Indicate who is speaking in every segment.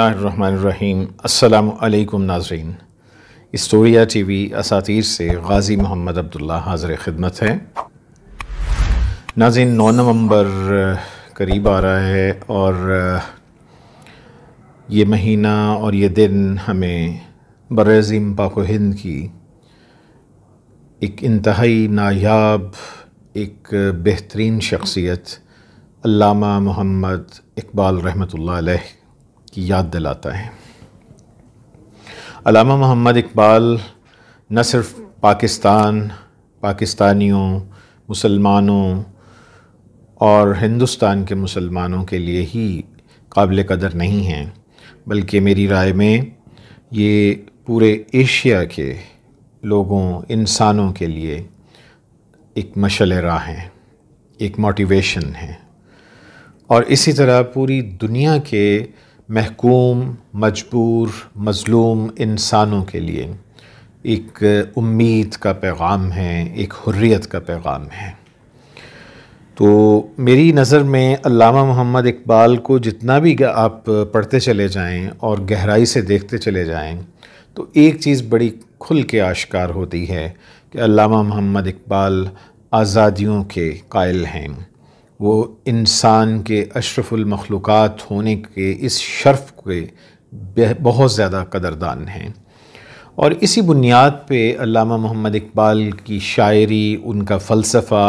Speaker 1: बसमीम् अल्लाम नाजरीन इस्टोरिया T V असातिर से गाज़ी मोहम्मद अब्दुल्ला हाजिर ख़िदमत है नाजिन नौ नवंबर करीब आ रहा है और ये महीना और ये दिन हमें बरज़ीम पाको हिंद की एक इंतहाई नायाब एक बेहतरीन शख्सियत अल्लामा मोहम्मद इकबाल रहमतुल्लाह की याद दिलाता है अलामा मोहम्मद इकबाल न सिर्फ पाकिस्तान पाकिस्तानियों मुसलमानों और हिंदुस्तान के मुसलमानों के लिए ही काबिल कदर नहीं हैं बल्कि मेरी राय में ये पूरे एशिया के लोगों इंसानों के लिए एक मशल राह हैं एक मोटिवेशन है और इसी तरह पूरी दुनिया के महकूम मजबूर मज़लूम इंसानों के लिए एक उम्मीद का पैगाम है एक हुर्रियत का पैगाम है तो मेरी नज़र में अल्लामा मोहम्मद इकबाल को जितना भी आप पढ़ते चले जाएं और गहराई से देखते चले जाएं तो एक चीज़ बड़ी खुल के आश्कार होती है कि अल्लामा मोहम्मद इकबाल आज़ादियों के कायल हैं वो इंसान के अशरफुलमखलूक़ात होने के इस शर्फ के बहुत ज़्यादा कदरदान हैं और इसी बुनियाद पर अलामा मोहम्मद इकबाल की शायरी उनका फ़लसफ़ा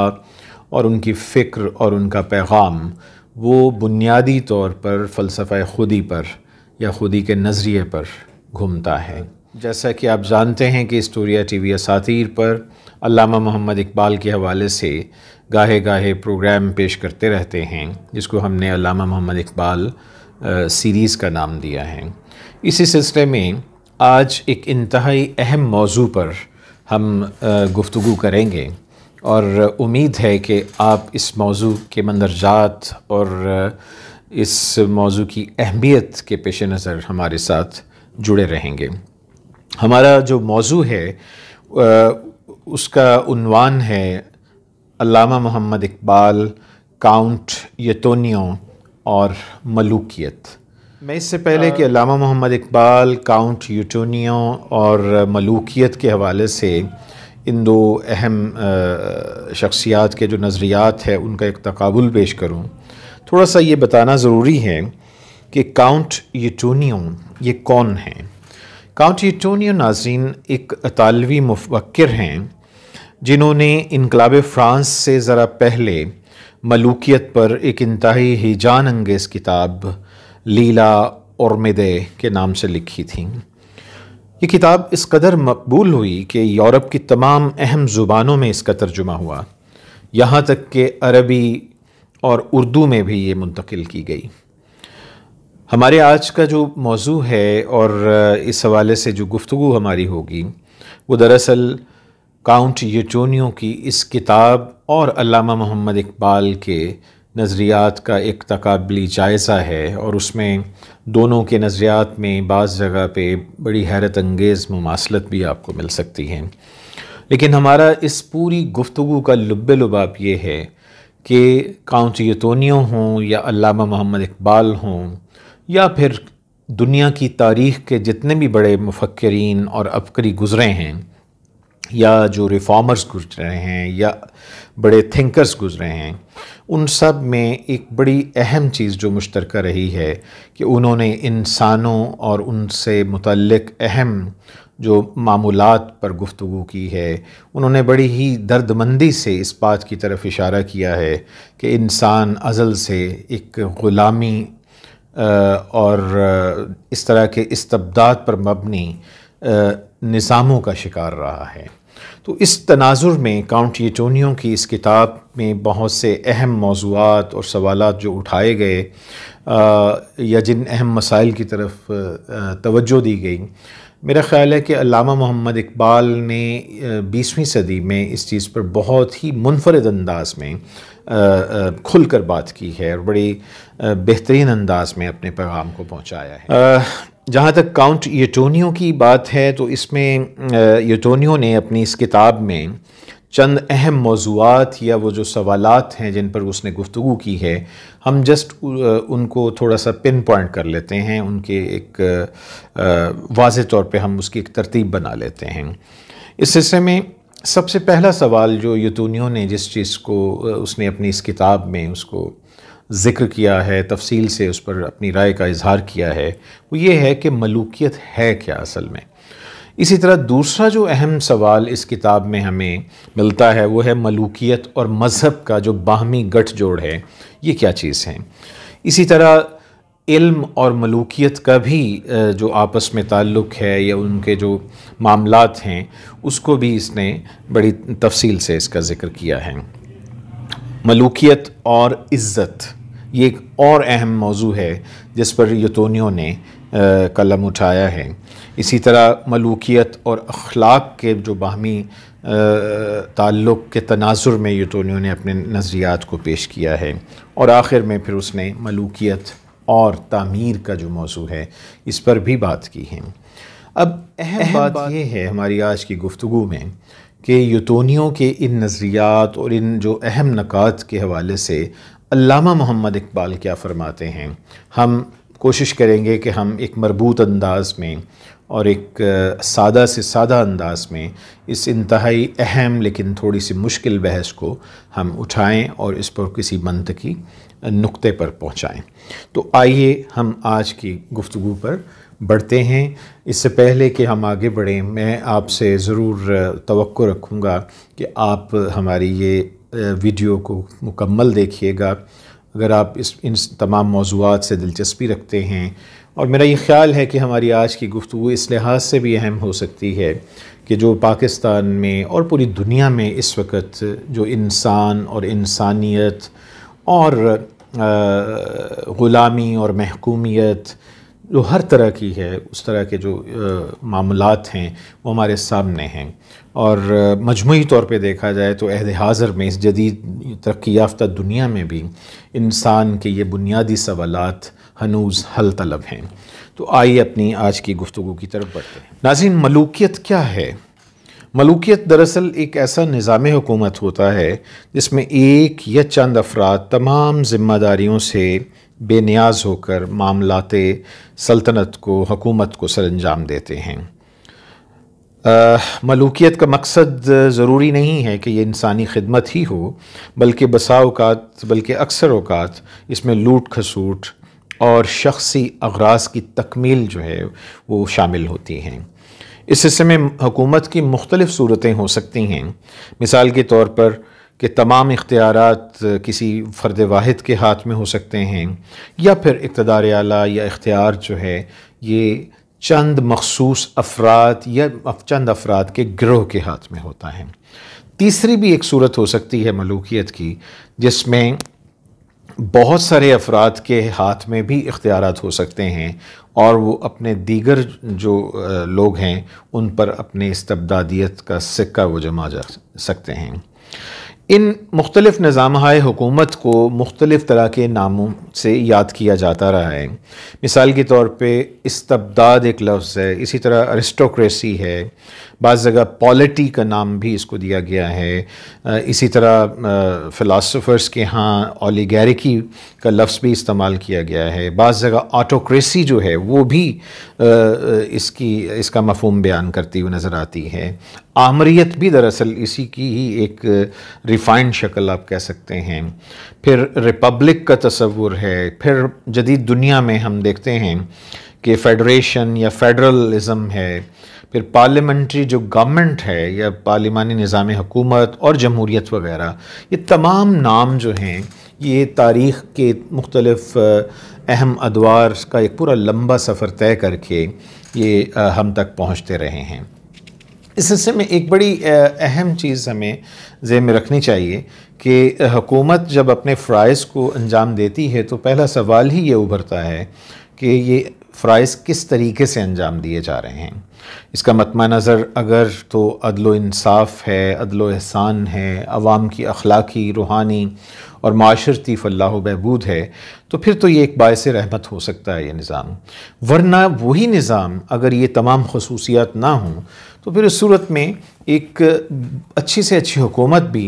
Speaker 1: और उनकी फ़िक्र और उनका पैगाम वो बुनियादी तौर पर फ़लसफ़ा खुदी पर या खुदी के नज़रिए पर घूमता है जैसा कि आप जानते हैं कि स्टोरिया टी वी असातिर पर अलामा मोहम्मद इकबाल के हवाले से गाहे गाहे प्रोग्राम पेश करते रहते हैं जिसको हमने अलामा मोहम्मद इकबाल सीरीज़ का नाम दिया है इसी सिलसिले में आज एक इंतहाई अहम मौजू पर हम गुफ्तु करेंगे और उम्मीद है कि आप इस मौजू के मंदरजात और इस मौजू की अहमियत के पेश नज़र हमारे साथ जुड़े रहेंगे हमारा जो मौजू है उसका उनवान है अल्लामा मोहम्मद इकबाल काउंट यतोनियो और मलूकियत मैं इससे पहले कि अलामा मोहम्मद इकबाल काउंट यूटोनियो और मलूकियत के हवाले से इन दो अहम शख्सियात के जो नज़रियात है उनका एक तकबुल पेश करूँ थोड़ा सा ये बताना ज़रूरी है कि काउंट यूटोनियो ये कौन हैं काउंट यूटोनियो नाजीन एक अतालवी मुफक्र हैं जिन्होंने इनकलाब फ्रांस से ज़रा पहले मलूकियत पर एक इंतहाई हिजान अंगेज़ किताब लीला और मदे के नाम से लिखी थी ये किताब इस कदर मकबूल हुई कि यूरोप की तमाम अहम ज़ुबानों में इसका तर्जुमा हुआ यहाँ तक कि अरबी और उर्दू में भी ये मुंतकिल की गई हमारे आज का जो मौजू है और इस हवाले से जो गुफ्तु हमारी होगी वो दरअसल काउंट यचोनियों की इस किताब और अलामा मोहम्मद इकबाल के नज़रियात का एक तकबली जायज़ा है और उसमें दोनों के नज़रियात में बाज़ जगह पे बड़ी हैरत अंगेज़ मुमासलत भी आपको मिल सकती है लेकिन हमारा इस पूरी गुफ्तु का लुब लुबाब ये है कि काउंट यतोनियो हों या मोहम्मद इकबाल हों या फिर दुनिया की तारीख़ के जितने भी बड़े मुफक्रीन और अबकरी गुज़रे हैं या जो रिफॉर्मर्स गुजरे हैं या बड़े थिंकर्स गुजरे हैं उन सब में एक बड़ी अहम चीज़ जो मुश्तरक रही है कि उन्होंने इंसानों और उनसे मुतलक अहम जो मामूलत पर गुफ्तु की है उन्होंने बड़ी ही दर्दमंदी से इस बात की तरफ इशारा किया है कि इंसान अज़ल से एक ग़ुलामी और इस तरह के इस्तबदात पर मबनी निज़ामों का शिकार रहा है तो इस तनाजुर में काउंट येटोनियो की इस किताब में बहुत से अहम मौजूद और सवाल जो उठाए गए या जिन अहम मसाइल की तरफ तवज्जो दी गई मेरा ख़्याल है कि अलामा मोहम्मद इकबाल ने बीसवीं सदी में इस चीज़ पर बहुत ही मुनफरद अंदाज में खुलकर बात की है और बड़ी बेहतरीन अंदाज में अपने पैगाम को पहुँचाया है जहाँ तक काउंट यटोनियो की बात है तो इसमें यटोनियो ने अपनी इस किताब में चंद अहम मौजूद या वो जो सवालत हैं जिन पर उसने गुफ्तु की है हम जस्ट उनको थोड़ा सा पिन पॉइंट कर लेते हैं उनके एक वाज तौर पे हम उसकी एक तरतीब बना लेते हैं इस हिस्से में सबसे पहला सवाल जो यतूनियों ने जिस चीज़ को उसने अपनी इस किताब में उसको ज़िक्र किया है तफसील से उस पर अपनी राय का इजहार किया है वो ये है कि मलूकियत है क्या असल में इसी तरह दूसरा जो अहम सवाल इस किताब में हमें मिलता है वो है मलूकियत और मज़हब का जो बाहमी गठजोड़ है ये क्या चीज़ है इसी तरह इल्म और मलूकियत का भी जो आपस में ताल्लुक़ है या उनके जो मामलात हैं उसको भी इसने बड़ी तफसील से इसका ज़िक्र किया है मलूकियत और इज़्ज़त ये एक और अहम मौजू है जिस पर यतोनियों ने कलम उठाया है इसी तरह मलूकियत और अखलाक के जो बाहमी ताल्लुक़ के तनाजुर में यतोनियों ने अपने नज़रियात को पेश किया है और आखिर में फिर उसने मलूकियत और तामीर का जो मौजू है इस पर भी बात की है अब अहम बात, बात यह है हमारी आज की गुफ्तु में कि यूतोनियों के इन नज़रियात और इन जो अहम नक़ात के हवाले से अल्लामा मोहम्मद इकबाल क्या फ़रमाते हैं हम कोशिश करेंगे कि हम एक मरबूत अंदाज़ में और एक सादा से सादा अंदाज़ में इस इंतहाई अहम लेकिन थोड़ी सी मुश्किल बहस को हम उठाएं और इस पर किसी मंत की नुक्ते पर पहुंचाएं। तो आइए हम आज की गुफ्तु पर बढ़ते हैं इससे पहले कि हम आगे बढ़ें मैं आपसे ज़रूर तो रखूँगा कि आप हमारी ये वीडियो को मुकम्मल देखिएगा अगर आप इस इन तमाम मौजूद से दिलचस्पी रखते हैं और मेरा ये ख्याल है कि हमारी आज की गुफ्तु इस लिहाज से भी अहम हो सकती है कि जो पाकिस्तान में और पूरी दुनिया में इस वक्त जो इंसान और इंसानियत और ग़ुलामी और महकूमियत जो हर तरह की है उस तरह के जो मामलात हैं वो हमारे सामने हैं और मजमू तौर पे देखा जाए तो अहद हाज़र में इस जदीद तरक्की याफ्ता दुनिया में भी इंसान के ये बुनियादी सवालत हनूज हल तलब हैं तो आइए अपनी आज की गुफ्तु की तरफ बढ़ते हैं नाजिन मलूकियत क्या है मलूकियत दरअसल एक ऐसा निज़ाम हुकूमत होता है जिसमें एक या चंद अफराद तमाम ज़िम्मेदारियों से बेनियाज होकर मामलाते सल्तनत को हकूमत को सर अंजाम देते हैं मलूकियत का मकसद ज़रूरी नहीं है कि ये इंसानी खदमत ही हो बल्कि बसा बल्कि अक्सर अवत इसमें लूट खसूट और शख्सी अगराज की तकमील जो है वो शामिल होती हैं इस हिस्से में हुकूमत की मुख्तलिफ़ सूरतें हो सकती हैं मिसाल के तौर पर कि तमाम इख्तियार किसी फ़र्द वाहिद के हाथ में हो सकते हैं या फिर इकतदार आला या इख्तियार जो है ये चंद मखसूस अफराद या चंद अफराद के ग्रोह के हाथ में होता है तीसरी भी एक सूरत हो सकती है मलूकियत की जिसमें बहुत सारे अफराद के हाथ में भी इख्तियार हो सकते हैं और वो अपने दीगर जो लोग हैं उन पर अपने इस्तबदादियत का सिक्का वो जमा जा सकते हैं इन मुख्तलिफ निज़ाम हुकूमत को मुख्तलिफ तरह के नामों से याद किया जाता रहा है मिसाल के तौर पर इस्तबदाद एक लफ्ज़ है इसी तरह अरिस्टोक्रेसी है बज़ जगह पॉलिटी का नाम भी इसको दिया गया है इसी तरह फ़िलासफ़र्स के यहाँ ओलीगैरिकी का लफ्ज़ भी इस्तेमाल किया गया है बाद जगह ऑटोक्रेसी जो है वो भी इसकी इसका मफहम बयान करती हुई नज़र आती है आमरीत भी दरअसल इसी की ही एक रिफ़ाइंड शक्ल आप कह सकते हैं फिर रिपब्लिक का तस्वुर है फिर जदीद दुनिया में हम देखते हैं कि फेडरेशन या फेडरलिज़म है फिर पार्लियामेंट्री जो गवर्नमेंट है या पार्लिमानी निज़ाम हुकूमत और जमहूरीत वगैरह ये तमाम नाम जो हैं ये तारीख़ के मुख्तलफ़ अहम अदवार का एक पूरा लंबा सफ़र तय करके ये हम तक पहुँचते रहे हैं इस सिलसिले में एक बड़ी अहम चीज़ हमें जेह में रखनी चाहिए कि हुकूमत जब अपने फ़्राइज़ को अंजाम देती है तो पहला सवाल ही ये उभरता है कि ये फ़राइज़ किस तरीके से अंजाम दिए जा रहे हैं इसका मतमा नज़र अगर तो अदल इंसाफ है अदल एहसान है आवाम की अखलाकी रूहानी और माशरती फ़ल्लाह बहबूद है तो फिर तो ये एक बायस रहमत हो सकता है ये निज़ाम वरना वही निज़ाम अगर ये तमाम खसूसियात ना हों तो फिर उस सूरत में एक अच्छी से अच्छी हुकूमत भी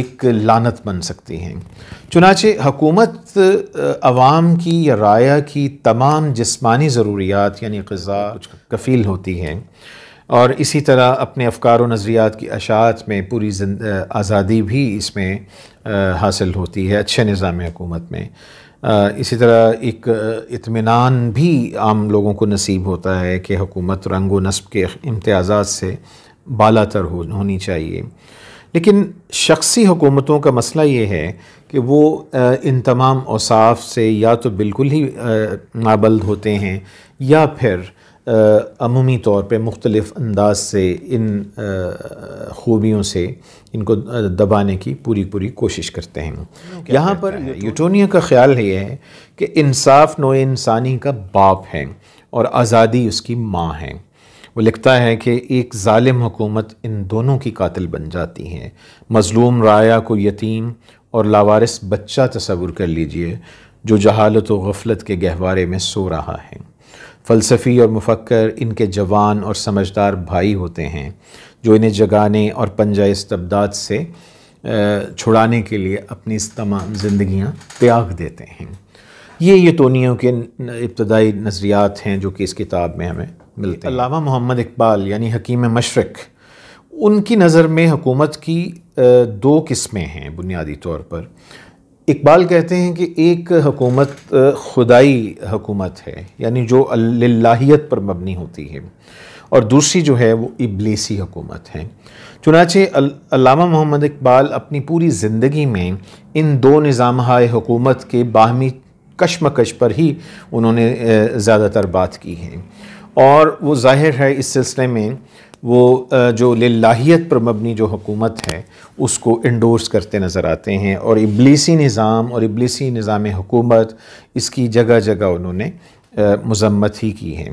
Speaker 1: एक लानत बन सकती है चुनाचे हकूमत आवाम की या राया की तमाम जिस्मानी ज़रूरियात यानी गज़ा कफ़ील होती हैं और इसी तरह अपने अफकार और नज़रियात की अशात में पूरी आज़ादी भी इसमें हासिल होती है अच्छे निज़ाम हुकूमत में इसी तरह एक इतमान भी आम लोगों को नसीब होता है कि हुकूमत रंग व नस्ब के इम्तियाज़ से बाला तर हो, होनी चाहिए लेकिन शख्सी हुकूमतों का मसला ये है कि वो इन तमाम औसाफ से या तो बिल्कुल ही नाबल्द होते हैं या फिर अमूमी तौर पर मुख्तलिफ़ अंदाज से इन ख़ूबियों से इनको दबाने की पूरी पूरी कोशिश करते हैं यहाँ पर तो? यूटोनिया का ख्याल ये है कि इंसाफ नो इंसानी का बाप है और आज़ादी उसकी माँ है वो लिखता है कि एक ालिम हुकूमत इन दोनों की कातिल बन जाती है मज़लूम राया को यतीम और लावारिस बच्चा तस्वुर कर लीजिए जो जहालत व गफलत के गहवारे में सो रहा है फ़लसफ़ी और मुफक्र इनके जवान और समझदार भाई होते हैं जो इन्हें जगाने और पंजा इस्तबदाद से छुड़ाने के लिए अपनी तमाम जिंदगियां त्याग देते हैं ये यतोनियों के इब्तदाई नज़रियात हैं जो कि इस किताब में हमें मिलते हैं मोहम्मद इकबाल यानी हकीम मशरक़ उनकी नज़र में हुकूमत की दो किस्में हैं बुनियादी तौर पर इकबाल कहते हैं कि एक हकूमत खुदाई हकूमत है यानी जो अल्लाहियत पर मबनी होती है और दूसरी जो है वो इबलीसी हकूमत है चुनाचे अलामा मोहम्मद इकबाल अपनी पूरी ज़िंदगी में इन दो निज़ाम हकूमत के बाहमी कशमकश पर ही उन्होंने ज़्यादातर बात की है और वो जाहिर है इस सिलसिले में वो जो लाहियत पर मबनी जो हुकूमत है उसको इंडोर्स करते नज़र आते हैं और इबलीसी निज़ाम और इबलीसी निज़ाम हुकूमत इसकी जगह जगह उन्होंने मजम्मत ही की है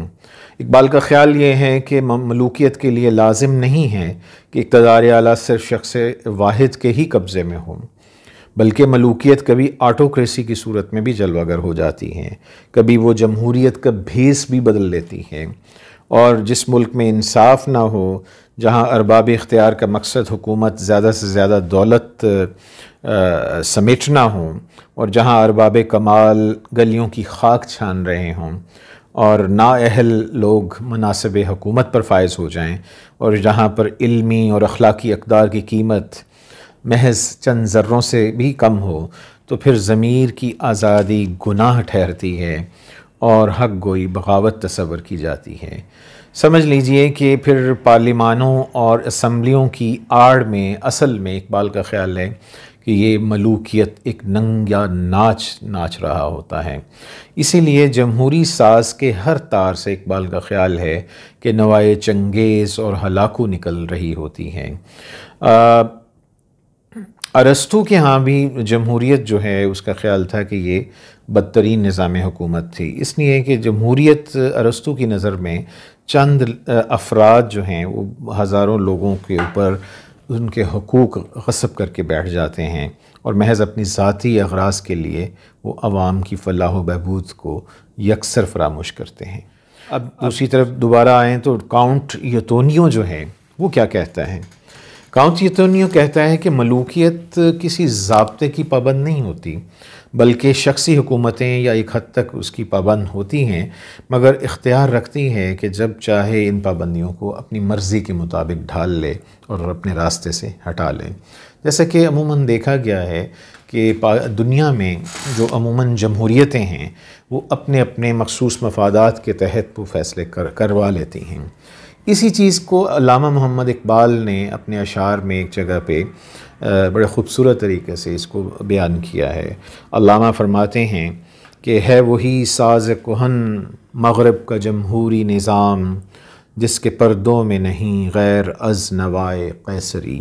Speaker 1: इकबाल का ख्याल ये है कि मलूकियत के लिए लाजिम नहीं है कि इकतदार आला सिर्फ शख्स वाहिद के ही कब्ज़े में हों बल्कि मलूकियत कभी आटोक्रेसी की सूरत में भी जलवागर हो जाती है कभी वो जमहूरीत का भेस भी बदल लेती है और जिस मुल्क में इंसाफ ना हो जहाँ अरबाब इख्तियार का मकसद हुकूमत ज़्यादा से ज़्यादा दौलत समेटना हो और जहाँ अरबाब कमाल गलियों की खाक छान रहे हों और नाअहल लोग मुनासब हुकूमत पर फायज़ हो जाएँ और जहाँ पर इल्मी और अखलाकी अकदार की कीमत महज चंद ज़र्रों से भी कम हो तो फिर ज़मीर की आज़ादी गुनाह ठहरती है और हक गोई बगावत तस्वर की जाती है समझ लीजिए कि फिर पार्लिमानों और असम्बलियों की आड़ में असल में इकबाल का ख्याल है कि ये मलूकियत एक नंग या नाच नाच रहा होता है इसीलिए जमहूरी साज के हर तार से इकबाल का ख्याल है कि नवाए चंगेज़ और हलाकू निकल रही होती हैं अरस्तु के यहाँ भी जमहूरीत जो है उसका ख्याल था कि ये बदतरीन निज़ाम हुकूमत थी इसलिए कि जमहूरीत अरस्तु की नज़र में चंद अफराद जो हैं वो हज़ारों लोगों के ऊपर उनके हकूक़ गसब करके बैठ जाते हैं और महज अपनी ज़ाती अगराज के लिए वो आवाम की फलाह बहबूद को यकसर फरामोश करते हैं अब दूसरी तरफ दोबारा आएँ तो काउंट यतोनियो जो है वो क्या कहता है काउंट यतोनियो कहता है कि मलूकियत किसी जबते की पाबंद नहीं होती बल्कि शख्सी हुकूमतें या एक हद तक उसकी पाबंद होती हैं मगर इख्तियार रखती हैं कि जब चाहे इन पाबंदियों को अपनी मर्ज़ी के मुताबिक ढाल ले और अपने रास्ते से हटा ले जैसे कि अमूमन देखा गया है कि दुनिया में जो अमूमन जमहूरीतें हैं वो अपने अपने मखसूस मफादात के तहत वो फैसले कर करवा लेती हैं इसी चीज़ को लामा मोहम्मद इकबाल ने अपने अशार में एक जगह पर बड़े ख़ूबसूरत तरीके से इसको बयान किया है अलामा फरमाते हैं कि है वही साज कोहन मगरब का जमहूरी निज़ाम जिसके पर्दों में नहीं गैर अज नवाए कैसरी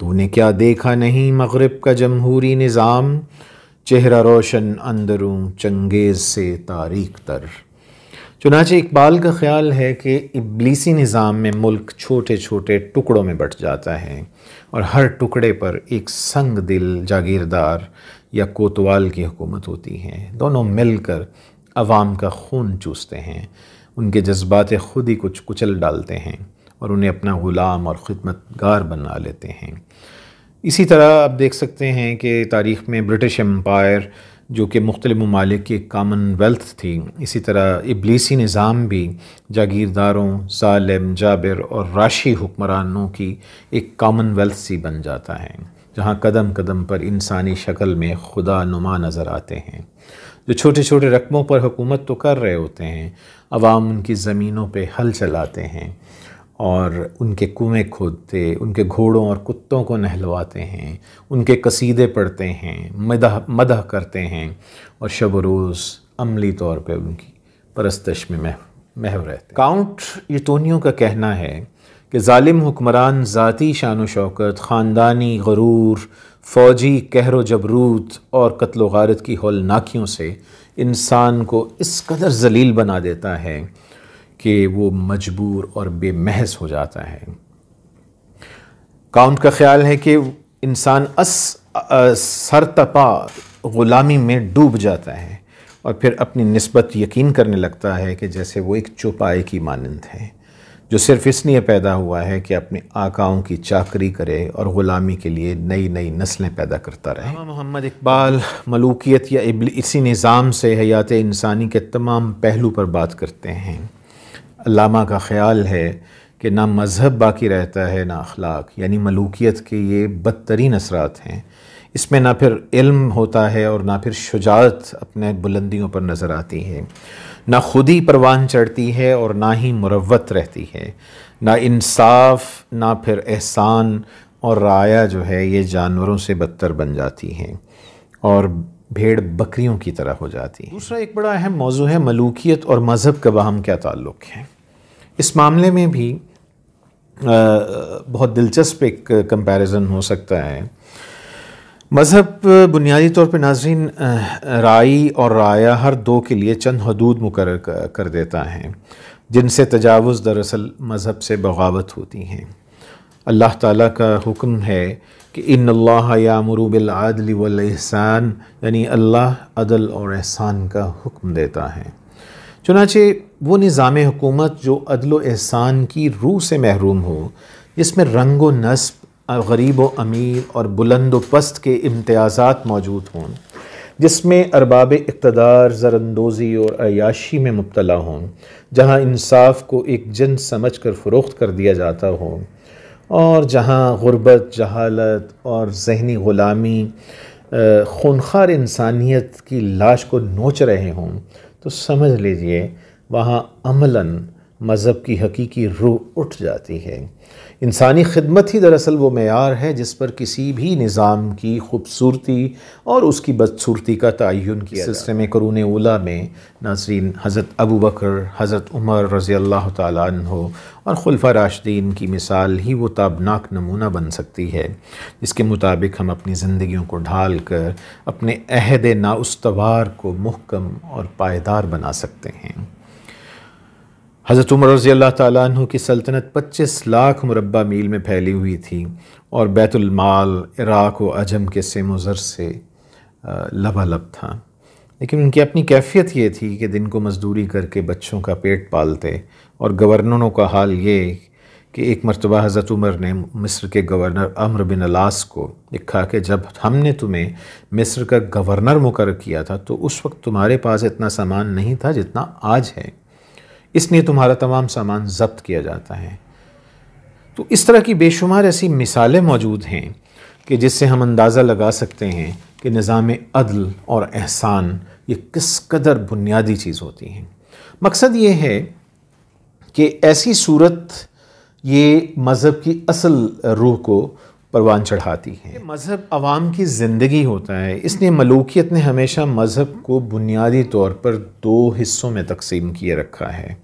Speaker 1: तूने क्या देखा नहीं मगरब का जमहूरी निज़ाम चेहरा रोशन अंदरों चंगेज़ से तारीख तर चुनाचे इकबाल का ख्याल है कि इबलीसी निज़ाम में मुल्क छोटे छोटे टुकड़ों में बट जाता है और हर टुकड़े पर एक संग दिल जागीरदार या कोतवाल की हुकूमत होती है दोनों मिलकर अवाम का खून चूसते हैं उनके जज्बात खुद ही कुछ कुचल डालते हैं और उन्हें अपना ग़ुलाम और ख़िदमतगार बना लेते हैं इसी तरह आप देख सकते हैं कि तारीख़ में ब्रिटिश एम्पायर जो कि मुख्तल ममालिक की कामनवेल्थ थी इसी तरह इबलीसी निज़ाम भी जागीरदारों ालम जाबिर और राशि हुक्मरानों की एक कामनवेल्थ सी बन जाता है जहाँ कदम कदम पर इंसानी शक्ल में खुदा नुमा नज़र आते हैं जो छोटे छोटे रकमों पर हुकूमत तो कर रहे होते हैं अवाम उनकी ज़मीनों पर हल चलाते हैं और उनके कुएँ खोदते उनके घोड़ों और कुत्तों को नहलवाते हैं उनके कसीदे पढ़ते हैं मदह मदह करते हैं और शब रोज़ अमली तौर पर उनकी परस्तश में मह महव रहते काउंट यतूनियों का कहना है कि ालिम हुक्मरान ज़ाती शान शौकत ख़ानदानी गरूर फ़ौजी कहर जबरूत और कत्लो वारत की होलनाकियों से इंसान को इस कदर जलील बना देता है कि वो मजबूर और बेमहस हो जाता है काउंट का ख्याल है कि इंसान अस सरतपा ग़ुलामी में डूब जाता है और फिर अपनी नस्बत यकीन करने लगता है कि जैसे वो एक चौपाए की मानंद है जो सिर्फ इसलिए पैदा हुआ है कि अपने आकाओं की चाकरी करे और ग़ुलामी के लिए नई नई नस्लें पैदा करता रहे मोहम्मद इकबाल मलूकियत या इसी निज़ाम से हयात इंसानी के तमाम पहलू पर बात करते हैं लामा का ख्याल है कि ना मज़हब बाकी रहता है ना अखलाक यानी मलूकियत के ये बदतरीन असरात हैं इसमें ना फिर इल्म होता है और ना फिर शुजात अपने बुलंदियों पर नज़र आती है ना खुद ही परवान चढ़ती है और ना ही मुरवत रहती है ना इंसाफ ना फिर एहसान और राया जो है ये जानवरों से बदतर बन जाती हैं और भेड़ बकरियों की तरह हो जाती है दूसरा एक बड़ा अहम मौजू है मलूकियत और मज़हब का बहम क्या ताल्लुक़ है इस मामले में भी बहुत दिलचस्प एक कंपैरिजन हो सकता है मज़हब बुनियादी तौर पर नाजरीन राई और राया हर दो के लिए चंद हदूद मुकर कर देता है जिनसे तजावज़ दरअसल मज़हब से बगावत होती हैं अल्लाह ताला का हुक्म है कि इन अल्लाह या मरूबिलदल वलहसान यानी अल्लाह अदल और एहसान का हुक्म देता है चुनाचे वो निज़ाम हुकूमत जो अदल एहसान की रूह से महरूम हो जिसमें रंग व नस्ब गरीब व अमीर और बुलंद व पस्त के इम्तियाज़ात मौजूद हों जिसमें अरबाब इकतदार जरंदोज़ी और अयाशी में मुबतला हों जहाँ इंसाफ को एक जन समझ कर फ़रोख्त कर दिया जाता हो और जहाँ गुरबत जहालत और जहनी ग़ुलामी खूनखार इंसानियत की लाश को नोच रहे हों तो समझ लीजिए वहाँ अमलन मज़हब की हकीकी रूह उठ जाती है इंसानी खिदमत ही दरअसल वो मैार है जिस पर किसी भी निज़ाम की खूबसूरती और उसकी बदसूरती का तयन किया सिलसिले में करून ओला में नाजरीन हज़रत अबू बकर हज़रत उमर रज़ी अल्लाह तहो और खुलफा राशदीन की मिसाल ही वो ताबनाक नमूना बन सकती है जिसके मुताबिक हम अपनी ज़िंदगियों को ढाल कर अपने अहद नाउस्तवार को महकम और पायदार बना सकते हैं हज़रत उमर रज़ी अल्लाह तु की सल्तनत 25 लाख मुरबा मील में फैली हुई थी और बैतुलमाल इराक़ व अजम के से से लबालब था लेकिन उनकी अपनी कैफियत ये थी कि दिन को मज़दूरी करके बच्चों का पेट पालते और गवर्नरों का हाल ये कि एक मरतबा हज़रत उमर ने मिस्र के गवर्नर अमर बिन अलास को लिखा कि जब हमने तुम्हें मिस्र का गवर्नर मुकर किया था तो उस वक्त तुम्हारे पास इतना सामान नहीं था जितना आज है इसलिए तुम्हारा तमाम सामान जब्त किया जाता है तो इस तरह की बेशुमार ऐसी मिसालें मौजूद हैं कि जिससे हम अंदाज़ा लगा सकते हैं कि निज़ाम अदल और एहसान ये किस कदर बुनियादी चीज़ होती हैं मकसद ये है कि ऐसी सूरत ये मज़हब की असल रूह को परवान चढ़ाती हैं मज़हब आवाम की ज़िंदगी होता है इसलिए मलूकियत ने हमेशा मज़हब को बुनियादी तौर पर दो हिस्सों में तकसीम किए रखा है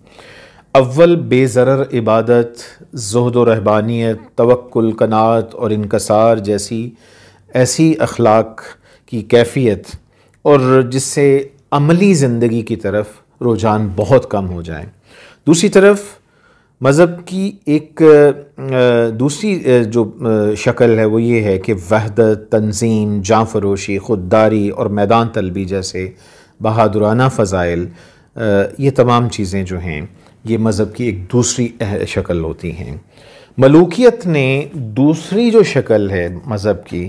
Speaker 1: अव्वल बेज़र इबादत जहद व रहबानियत तवक्ल कनात और इनकसार जैसी ऐसी अखलाक की कैफियत और जिससे अमली ज़िंदगी की तरफ रुझान बहुत कम हो जाए दूसरी तरफ मज़हब की एक दूसरी जो शक्ल है वो ये है कि वहदत तंजीम जाँ फरोशी खुददारी और मैदान तलबी जैसे बहादुराना फ़ज़ाइल ये तमाम चीज़ें जो हैं ये मज़हब की एक दूसरी शक्ल होती हैं मलूकियत ने दूसरी जो शक्ल है मज़हब की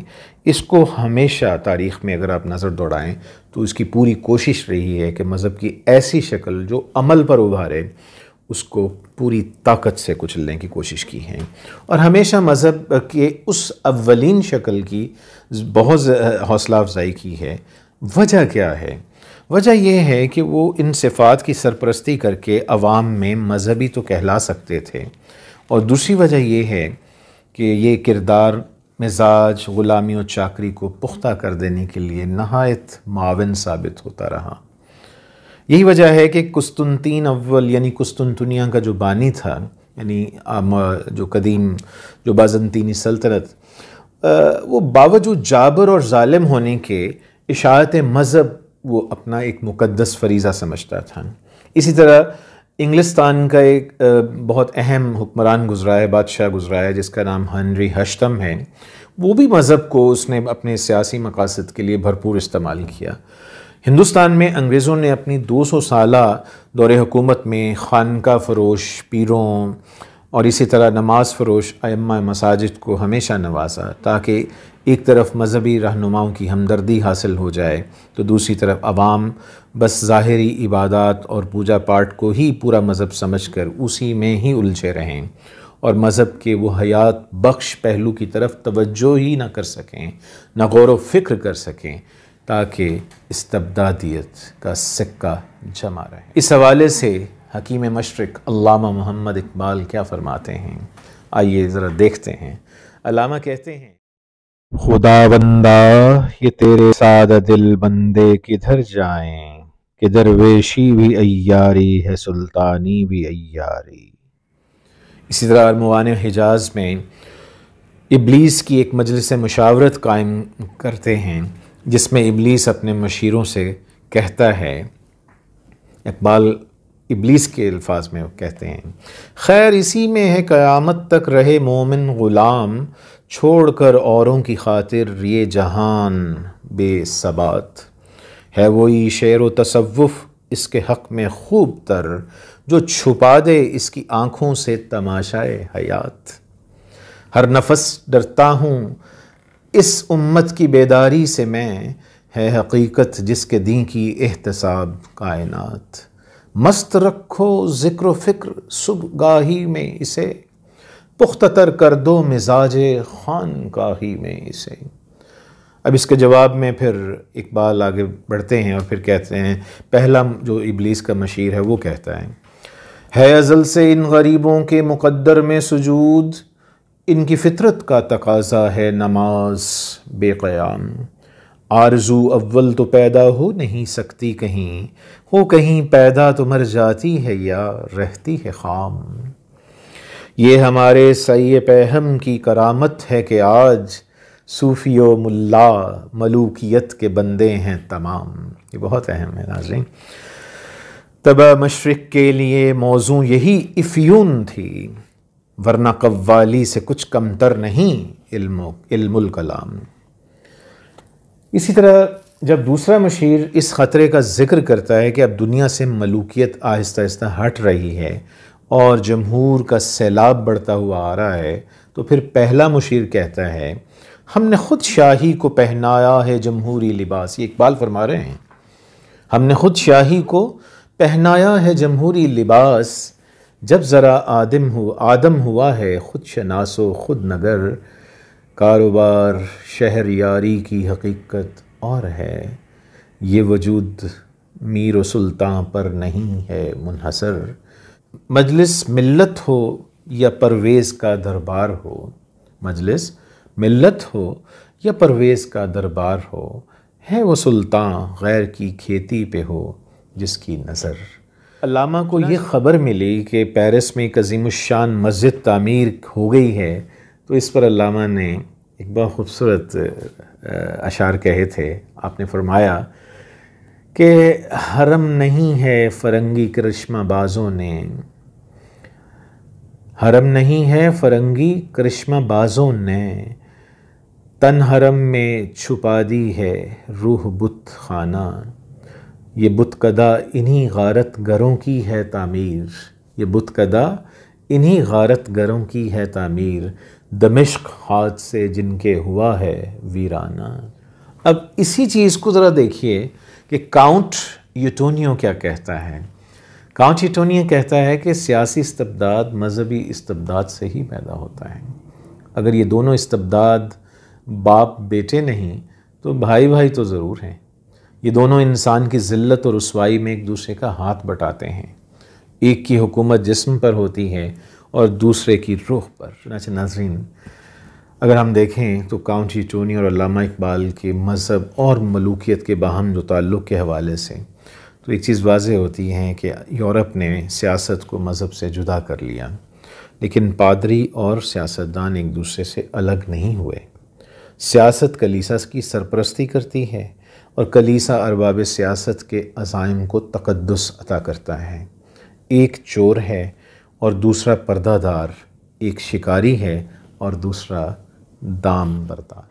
Speaker 1: इसको हमेशा तारीख़ में अगर आप नज़र दौड़ाएँ तो इसकी पूरी कोशिश रही है कि मज़हब की ऐसी शक्ल जो अमल पर उभारे उसको पूरी ताकत से कुचलने की कोशिश की है और हमेशा मज़हब के उस अवलिन शक्ल की बहुत हौसला अफजाई की है वजह क्या है वजह यह है कि वो इन सिफ़ात की सरपरस्ती करके अवाम में मजहबी तो कहला सकते थे और दूसरी वजह यह है कि ये किरदार मिजाज ग़ुलामी और चाकरी को पुख्ता कर देने के लिए नहायत मावन साबित होता रहा यही वजह है कि कुस्तुनतीन अव्वल यानी कुस्तुनतुनिया का जो बानी था यानी जो कदीम जो बाज़ंतीनी सल्तनत वो बावजूद जाबर और ालिम होने के इशात मज़हब वो अपना एक मुकदस फरीज़ा समझता था इसी तरह इंग्लिस्तान का एक बहुत अहम हुक्मरान गुजरा है बादशाह गुजरा है जिसका नाम हनरी हशतम है वो भी मज़हब को उसने अपने सियासी मकासद के लिए भरपूर इस्तेमाल किया हिंदुस्तान में अंग्रेज़ों ने अपनी 200 साल दौर हुकूमत में खानका फरोश पीरों और इसी तरह नमाज फरोश अम्मा मसाजिद को हमेशा नवाजा ताकि एक तरफ मजहबी रहनुमाओं की हमदर्दी हासिल हो जाए तो दूसरी तरफ आवाम बस ज़ाहरी इबादत और पूजा पाठ को ही पूरा मज़हब समझ कर उसी में ही उलझे रहें और मज़हब के वो हयात बख्श पहलू की तरफ तवज्जो ही ना कर सकें ना गौर व फिक्र कर सकें ताकि इस तबदादियत का सिक्का जमा रहे इस हवाले से हकीम मशरक अलामा मोहम्मद इकबाल क्या फ़रमाते हैं आइए ज़रा देखते हैं अलामा कहते हैं खुदा बंदा ये तेरे सादा दिल बंदे किधर जाएं कि दरवेशी भी अयारी है सुल्तानी भी अयारी इसी तरह अरमान हिजाज में इबलीस की एक मजलिस मुशावरत कायम करते हैं जिसमें इबलीस अपने मशीरों से कहता है इकबाल इबलीस के अल्फाज में कहते हैं खैर इसी में है क़यामत तक रहे मोमिन ग़ुलाम छोड़ कर औरों की खातिर ये जहान बेसबात है वही शेर व तसवुफ़ इसके हक़ में खूब तर जो छुपा दे इसकी आँखों से तमाशाए हयात हर नफस डरता हूँ इस उम्मत की बेदारी से मैं है हकीकत जिसके दी की एहतसाब कायनात मस्त रखो ज़िक्र फ़िक्र गाही में इसे पुख्तर कर दो मिजाज खानकाही में इसे अब इसके जवाब में फिर इकबाल आगे बढ़ते हैं और फिर कहते हैं पहला जो इबलीस का मशीर है वो कहता है है अज़ल से इन गरीबों के मुकद्दर में सजूद इनकी फितरत का तकाजा है नमाज बेक़याम आरजू अव्वल तो पैदा हो नहीं सकती कहीं हो कहीं पैदा तो मर जाती है या रहती है खाम ये हमारे सै पहम की करामत है कि आज सूफियो मुल्ला मलूकियत के बंदे हैं तमाम ये बहुत अहम है नाजिम तब मशरक़ के लिए मौजू यही इफ़यून थी वरना कव्वाली से कुछ कमतर नहीं इल्म इल्मुल कलाम इसी तरह जब दूसरा मशीर इस ख़तरे का जिक्र करता है कि अब दुनिया से मलूकियत आहिस्ता आहिस्ता हट रही है और जमहूर का सैलाब बढ़ता हुआ आ रहा है तो फिर पहला मशीर कहता है हमने ख़ुद शाही को पहनाया है जमहूरी लिबास ये इकबाल फरमा रहे हैं हमने ख़ुद शाही को पहनाया है जमहूरी लिबास जब ज़रा आदम हु आदम हुआ है ख़ुद शनासो ख़ुद नगर कारोबार शहर यारी की हकीकत और है ये वजूद मीर सुल्तान पर नहीं है मुनहसर मजलिस मिल्लत हो या परवेज़ का दरबार हो मजलिस मिल्लत हो या परवेज़ का दरबार हो है वो सुल्तान गैर की खेती पे हो जिसकी नज़र अलामा को ये ख़बर मिली कि पेरिस में एक अजीमशान मस्जिद तामीर हो गई है तो इस पर अलामा ने एक बहुत खूबसूरत अशार कहे थे आपने फरमाया कि हरम नहीं है फरंगी करिश्मा बाज़ों ने हरम नहीं है फरंगी करिश्मा बाज़ों ने तन हरम में छुपा दी है रूह बुत खाना ये बुतकदा इन्हीं गारत गरों की है तामीर ये बुतकदा इन्हीं गारत गरों की है तामीर दमिश्क हाथ से जिनके हुआ है वीराना अब इसी चीज़ को ज़रा देखिए कि काउंट यूटोनियो क्या कहता है काउंट यूटोनियो कहता है कि सियासी इस्तबदाद मजहबी इस्तबदाद से ही पैदा होता है अगर ये दोनों इस्तबदाद बाप बेटे नहीं तो भाई भाई तो ज़रूर हैं ये दोनों इंसान की ज़िल्लत और रसवाई में एक दूसरे का हाथ बटाते हैं एक की हुकूमत जिस्म पर होती है और दूसरे की रूह पर चनाच नाजरीन अगर हम देखें तो काउंची चोनी और अलामा इकबाल के मज़हब और मलूकियत के बाहम जो ताल्लुक़ के हवाले से तो एक चीज़ वाज होती है कि यूरोप ने सियासत को मज़हब से जुदा कर लिया लेकिन पादरी और सियासतदान एक दूसरे से अलग नहीं हुए सियासत कलीसा की सरपरस्ती करती है और कलीसा अरबाब सियासत के अज़ाइम को तकदस अता करता है एक चोर है और दूसरा पर्दादार एक शिकारी है और दूसरा दाम बरदार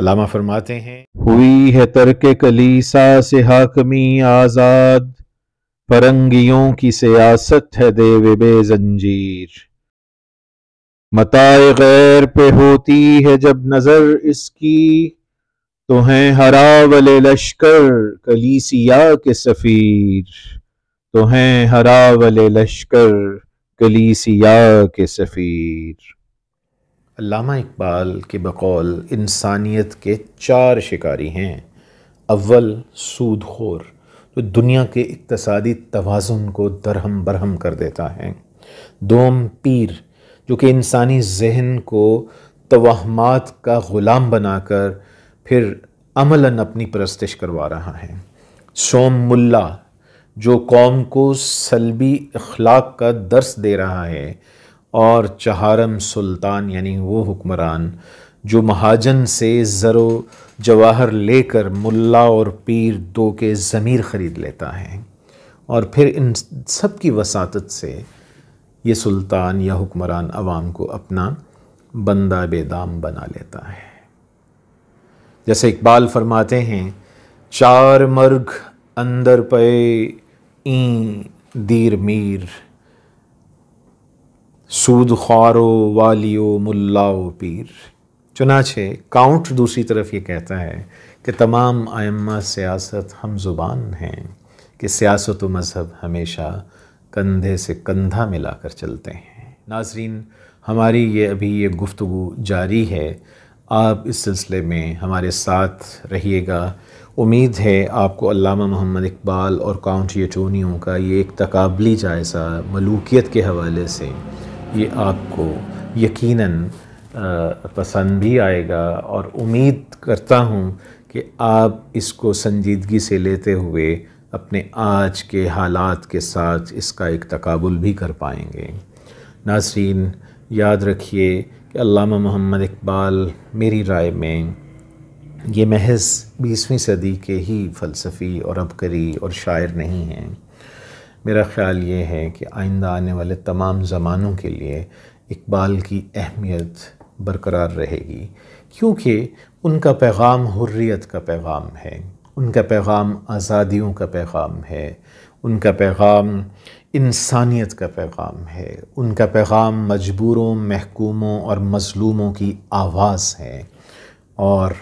Speaker 1: अलामा फरमाते हैं हुई है तरक कलीसा से हाकमी आज़ाद फरंगियों की सियासत है देव बे जंजीर मताए गैर पे होती है जब नज़र इसकी तो हैं हरावल लश्कर कलीसिया के सफ़ीर तो हैं हरावल लश्कर कलीसिया के सफ़ीर अल्लामा इकबाल के बकौल इंसानियत के चार शिकारी हैं अव्वल सूदखोर जो दुनिया के इकतसादी तोज़ुन को दरहम बरहम कर देता है दोम पीर जो कि इंसानी जहन को तोहमात का ग़ुलाम बनाकर फिर अमलन अपनी परस्तिश करवा रहा है सोम मुल्ला जो कौम को सलबी अखलाक का दर्स दे रहा है और चहारम सुल्तान यानी वो हुक्मरान जो महाजन से ज़रो जवाहर लेकर मुल्ला और पीर दो के ज़मीर ख़रीद लेता है और फिर इन सब की वसात से ये सुल्तान या हुक्मरान आवाम को अपना बंदा बेदाम बना लेता है जैसे इकबाल फरमाते हैं चार मर्ग अंदर पे ई दीर मीर सूद ख्वारो वालियो मुल्लाओ पीर चुनाचे काउंट दूसरी तरफ ये कहता है कि तमाम आयम्मा सियासत हम जुबान हैं कि सियासत व मज़हब हमेशा कंधे से कंधा मिलाकर चलते हैं नाजरीन हमारी ये अभी ये गुफ्तु जारी है आप इस सिलसिले में हमारे साथ रहिएगा उम्मीद है आपको अल्लामा मोहम्मद इकबाल और काउंट यचूनियों का ये एक तकाबली जायज़ा मलूकियत के हवाले से ये आपको यकीनन पसंद भी आएगा और उम्मीद करता हूँ कि आप इसको संजीदगी से लेते हुए अपने आज के हालात के साथ इसका एक तकबुल भी कर पाएंगे नासरीन याद रखिए कि अलामा मोहम्मद इकबाल मेरी राय में ये महज बीसवीं सदी के ही फ़लसफ़ी और अबकरी और शायर नहीं हैं मेरा ख़्याल ये है कि आइंदा आने वाले तमाम ज़मानों के लिए इकबाल की अहमियत बरकरार रहेगी क्योंकि उनका पैगाम हुर्रियत का पैगाम है उनका पैगाम आज़ादियों का पैगाम है उनका पैगाम इंसानियत का पैगाम है उनका पैगाम मजबूरों महकूमों और मज़लूमों की आवाज़ है और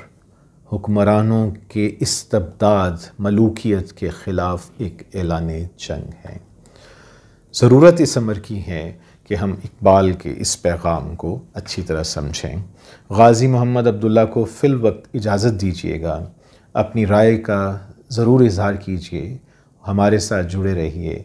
Speaker 1: हुक्मरानों के इस्तबदाद मलूकियत के ख़िलाफ़ एक एलान जंग है ज़रूरत इस अमर की है कि हम इकबाल के इस पैगाम को अच्छी तरह समझें गाज़ी मोहम्मद अब्दुल्ला को फ़िल वक्त इजाज़त दीजिएगा अपनी राय का ज़रूर इजहार कीजिए हमारे साथ जुड़े रहिए